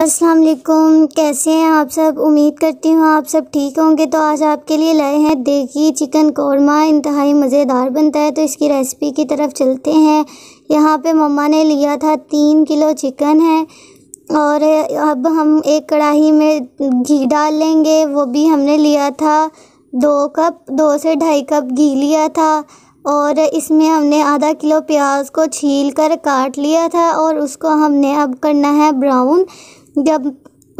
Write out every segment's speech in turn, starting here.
अस्सलाम वालेकुम कैसे हैं आप सब उम्मीद करती हूँ आप सब ठीक होंगे तो आज आपके लिए लाए हैं देखिए चिकन कौरमा इंतहाई मज़ेदार बनता है तो इसकी रेसिपी की तरफ चलते हैं यहाँ पे मम्मा ने लिया था तीन किलो चिकन है और अब हम एक कढ़ाई में घी डाल लेंगे वो भी हमने लिया था दो कप दो से ढाई कप घी लिया था और इसमें हमने आधा किलो प्याज को छील कर काट लिया था और उसको हमने अब करना है ब्राउन जब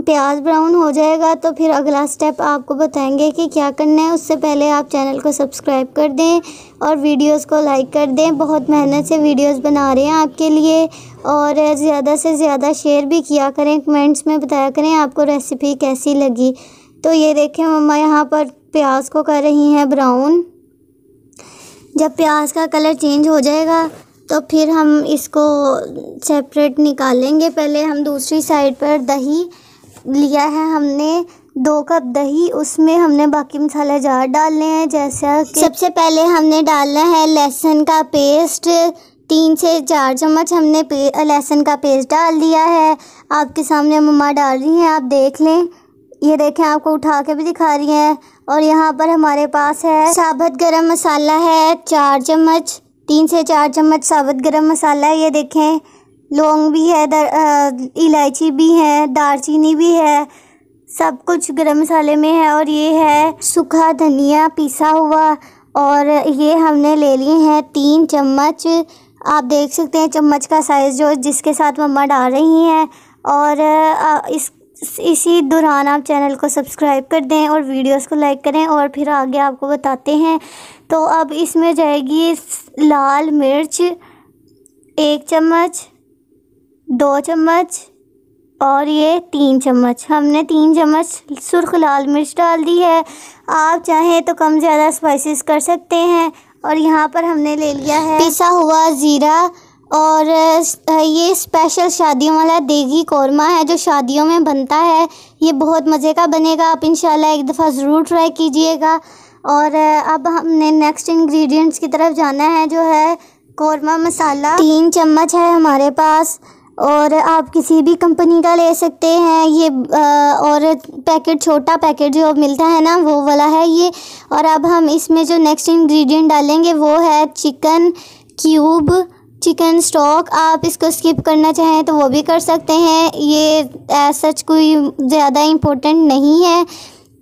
प्याज ब्राउन हो जाएगा तो फिर अगला स्टेप आपको बताएंगे कि क्या करना है उससे पहले आप चैनल को सब्सक्राइब कर दें और वीडियोस को लाइक कर दें बहुत मेहनत से वीडियोस बना रहे हैं आपके लिए और ज़्यादा से ज़्यादा शेयर भी किया करें कमेंट्स में बताया करें आपको रेसिपी कैसी लगी तो ये देखें मम्मा यहाँ पर प्याज को कर रही हैं ब्राउन जब प्याज का कलर चेंज हो जाएगा तो फिर हम इसको सेपरेट निकालेंगे पहले हम दूसरी साइड पर दही लिया है हमने दो कप दही उसमें हमने बाकी मसाला जार डालने हैं जैसा कि सबसे पहले हमने डालना है लहसुन का पेस्ट तीन से चार चम्मच हमने लहसुन का पेस्ट डाल दिया है आपके सामने मम्मा डाल रही हैं आप देख लें ये देखें आपको उठा के भी दिखा रही हैं और यहाँ पर हमारे पास है साबुत गरम मसाला है चार चम्मच तीन से चार चम्मच साबुत गरम मसाला ये देखें लौंग भी है इलायची भी है दालचीनी भी है सब कुछ गरम मसाले में है और ये है सूखा धनिया पिसा हुआ और ये हमने ले लिए हैं तीन चम्मच आप देख सकते हैं चम्मच का साइज़ जो जिसके साथ मम्मा डाल रही हैं और इस इसी दौरान आप चैनल को सब्सक्राइब कर दें और वीडियोस को लाइक करें और फिर आगे आपको बताते हैं तो अब इसमें जाएगी लाल मिर्च एक चम्मच दो चम्मच और ये तीन चम्मच हमने तीन चम्मच सुर्ख लाल मिर्च डाल दी है आप चाहें तो कम ज़्यादा स्पाइसेस कर सकते हैं और यहाँ पर हमने ले लिया है पिसा हुआ ज़ीरा और ये स्पेशल शादियों वाला देगी कौरमा है जो शादियों में बनता है ये बहुत मज़े का बनेगा आप इन एक दफ़ा ज़रूर ट्राई कीजिएगा और अब हमने नेक्स्ट इंग्रेडिएंट्स की तरफ जाना है जो है कौरमा मसाला तीन चम्मच है हमारे पास और आप किसी भी कंपनी का ले सकते हैं ये और पैकेट छोटा पैकेट जो मिलता है ना वो वाला है ये और अब हम इसमें जो नेक्स्ट इंग्रेडिएंट डालेंगे वो है चिकन क्यूब चिकन स्टॉक आप इसको स्किप करना चाहें तो वो भी कर सकते हैं ये सच कोई ज़्यादा इम्पोर्टेंट नहीं है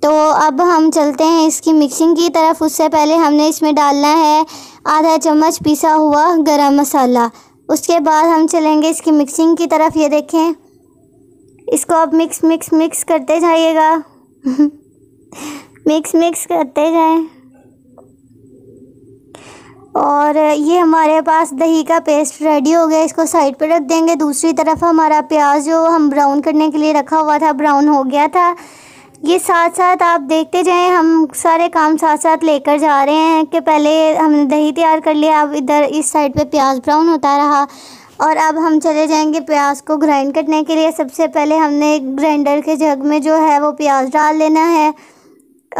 तो अब हम चलते हैं इसकी मिक्सिंग की तरफ उससे पहले हमने इसमें डालना है आधा चम्मच पिसा हुआ गरम मसाला उसके बाद हम चलेंगे इसकी मिक्सिंग की तरफ ये देखें इसको आप मिक्स मिक्स मिक्स करते जाइएगा मिक्स मिक्स करते जाएं और ये हमारे पास दही का पेस्ट रेडी हो गया इसको साइड पर रख देंगे दूसरी तरफ हमारा प्याज जो हम ब्राउन करने के लिए रखा हुआ था ब्राउन हो गया था ये साथ साथ आप देखते जाएं हम सारे काम साथ साथ लेकर जा रहे हैं कि पहले हमने दही तैयार कर लिया अब इधर इस साइड पे प्याज ब्राउन होता रहा और अब हम चले जाएंगे प्याज को ग्राइंड करने के लिए सबसे पहले हमने ग्राइंडर के जग में जो है वो प्याज डाल लेना है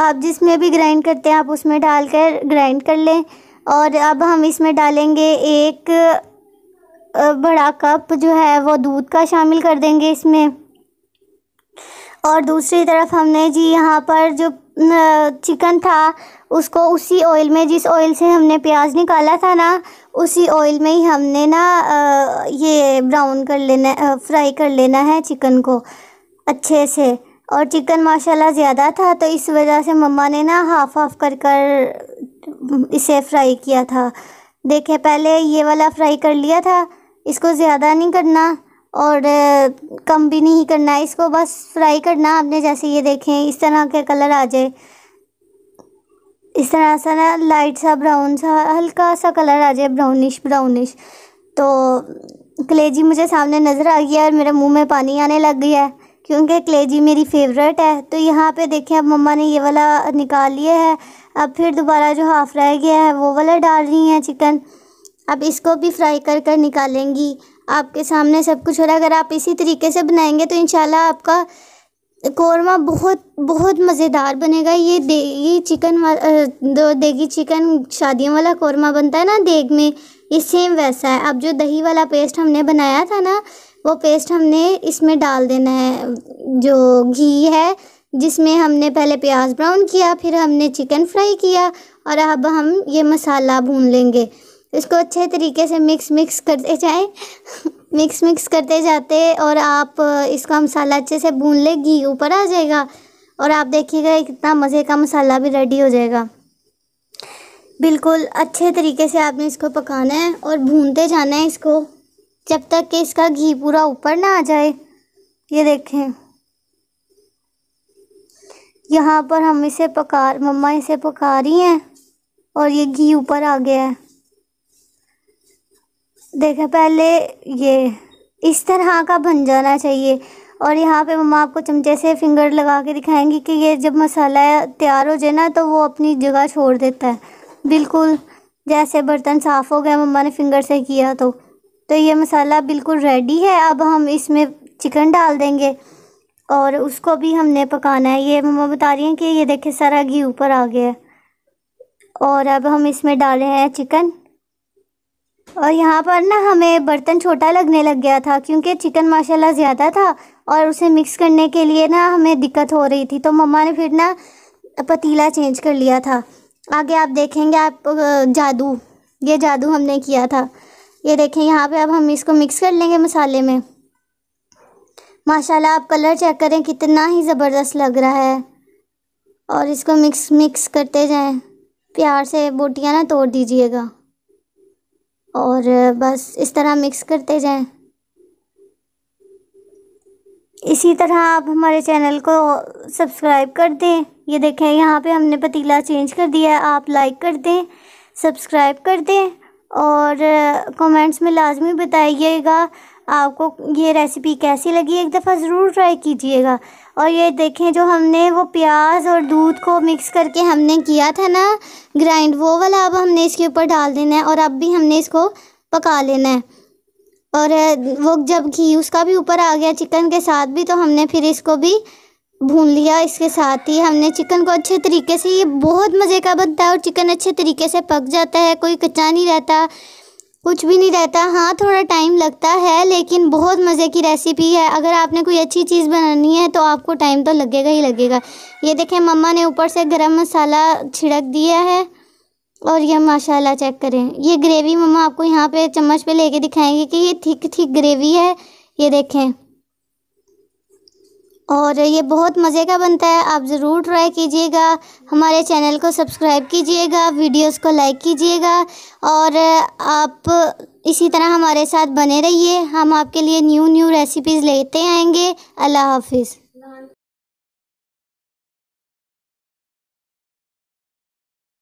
आप जिसमें भी ग्राइंड करते हैं आप उसमें डाल कर ग्राइंड कर लें और अब हम इसमें डालेंगे एक बड़ा कप जो है वो दूध का शामिल कर देंगे इसमें और दूसरी तरफ हमने जी यहाँ पर जो चिकन था उसको उसी ऑयल में जिस ऑयल से हमने प्याज निकाला था ना उसी ऑयल में ही हमने ना ये ब्राउन कर लेना फ्राई कर लेना है चिकन को अच्छे से और चिकन माशाल्लाह ज़्यादा था तो इस वजह से मम्मा ने ना हाफ़ हाफ़ कर कर इसे फ्राई किया था देखे पहले ये वाला फ्राई कर लिया था इसको ज़्यादा नहीं करना और कम भी नहीं करना इसको बस फ्राई करना आपने जैसे ये देखें इस तरह के कलर आ जाए इस तरह सा ना लाइट सा ब्राउन सा हल्का सा कलर आ जाए ब्राउनिश ब्राउनिश तो कलेजी मुझे सामने नज़र आ गया और मेरे मुंह में पानी आने लग गया है क्योंकि कलेजी मेरी फेवरेट है तो यहाँ पे देखें अब मम्मा ने ये वाला निकाल लिया है अब फिर दोबारा जो हाफ रह गया है वो वाला डाल रही हैं चिकन अब इसको भी फ्राई कर कर निकालेंगी आपके सामने सब कुछ हो रहा है अगर आप इसी तरीके से बनाएंगे तो इन आपका कौरमा बहुत बहुत मज़ेदार बनेगा ये देगी चिकन दो देगी चिकन शादियों वाला कौरमा बनता है ना देग में ये सेम वैसा है अब जो दही वाला पेस्ट हमने बनाया था ना वो पेस्ट हमने इसमें डाल देना है जो घी है जिसमें हमने पहले प्याज ब्राउन किया फिर हमने चिकन फ्राई किया और अब हम ये मसाला भून लेंगे इसको अच्छे तरीके से मिक्स मिक्स करते जाए मिक्स मिक्स करते जाते और आप इसका मसाला अच्छे से भून ले घी ऊपर आ जाएगा और आप देखिएगा कितना मज़े का मसाला भी रेडी हो जाएगा बिल्कुल अच्छे तरीके से आपने इसको पकाना है और भूनते जाना है इसको जब तक कि इसका घी पूरा ऊपर ना आ जाए ये देखें यहाँ पर हम इसे पका मम्मा इसे पका रही हैं और ये घी ऊपर आ गया है देखे पहले ये इस तरह का बन जाना चाहिए और यहाँ पे मम्मा आपको चमचे से फिंगर लगा के दिखाएंगी कि ये जब मसाला तैयार हो जाए ना तो वो अपनी जगह छोड़ देता है बिल्कुल जैसे बर्तन साफ़ हो गया मम्मा ने फिंगर से किया तो तो ये मसाला बिल्कुल रेडी है अब हम इसमें चिकन डाल देंगे और उसको भी हमने पकाना है ये मम्मा बता रही हैं कि ये देखे सारा घी ऊपर आ गया है और अब हम इसमें डाले हैं चिकन और यहाँ पर ना हमें बर्तन छोटा लगने लग गया था क्योंकि चिकन माशाल्लाह ज़्यादा था और उसे मिक्स करने के लिए ना हमें दिक्कत हो रही थी तो मम्मा ने फिर ना पतीला चेंज कर लिया था आगे आप देखेंगे आप जादू ये जादू हमने किया था ये देखें यहाँ पे अब हम इसको मिक्स कर लेंगे मसाले में माशाल्लाह आप कलर चेक करें कितना ही ज़बरदस्त लग रहा है और इसको मिक्स मिक्स करते जाएं प्यार से बोटियाँ ना तोड़ दीजिएगा और बस इस तरह मिक्स करते जाएं इसी तरह आप हमारे चैनल को सब्सक्राइब कर दें ये देखें यहाँ पे हमने पतीला चेंज कर दिया है आप लाइक कर दें सब्सक्राइब कर दें और कमेंट्स में लाजमी बताइएगा आपको ये रेसिपी कैसी लगी एक दफ़ा ज़रूर ट्राई कीजिएगा और ये देखें जो हमने वो प्याज और दूध को मिक्स करके हमने किया था ना ग्राइंड वो वाला अब हमने इसके ऊपर डाल देना है और अब भी हमने इसको पका लेना है और वो जब घी उसका भी ऊपर आ गया चिकन के साथ भी तो हमने फिर इसको भी भून लिया इसके साथ ही हमने चिकन को अच्छे तरीके से ये बहुत मज़े का बनता है और चिकन अच्छे तरीके से पक जाता है कोई कच्चा नहीं रहता कुछ भी नहीं रहता हाँ थोड़ा टाइम लगता है लेकिन बहुत मज़े की रेसिपी है अगर आपने कोई अच्छी चीज़ बनानी है तो आपको टाइम तो लगेगा ही लगेगा ये देखें मम्मा ने ऊपर से गरम मसाला छिड़क दिया है और यह माशाल्लाह चेक करें ये ग्रेवी मम्मा आपको यहाँ पे चम्मच पे लेके दिखाएंगे कि ये थिक थिक ग्रेवी है ये देखें और ये बहुत मज़े का बनता है आप ज़रूर ट्राई कीजिएगा हमारे चैनल को सब्सक्राइब कीजिएगा वीडियोस को लाइक कीजिएगा और आप इसी तरह हमारे साथ बने रहिए हम आपके लिए न्यू न्यू रेसिपीज़ लेते आएंगे अल्लाह हाफिज़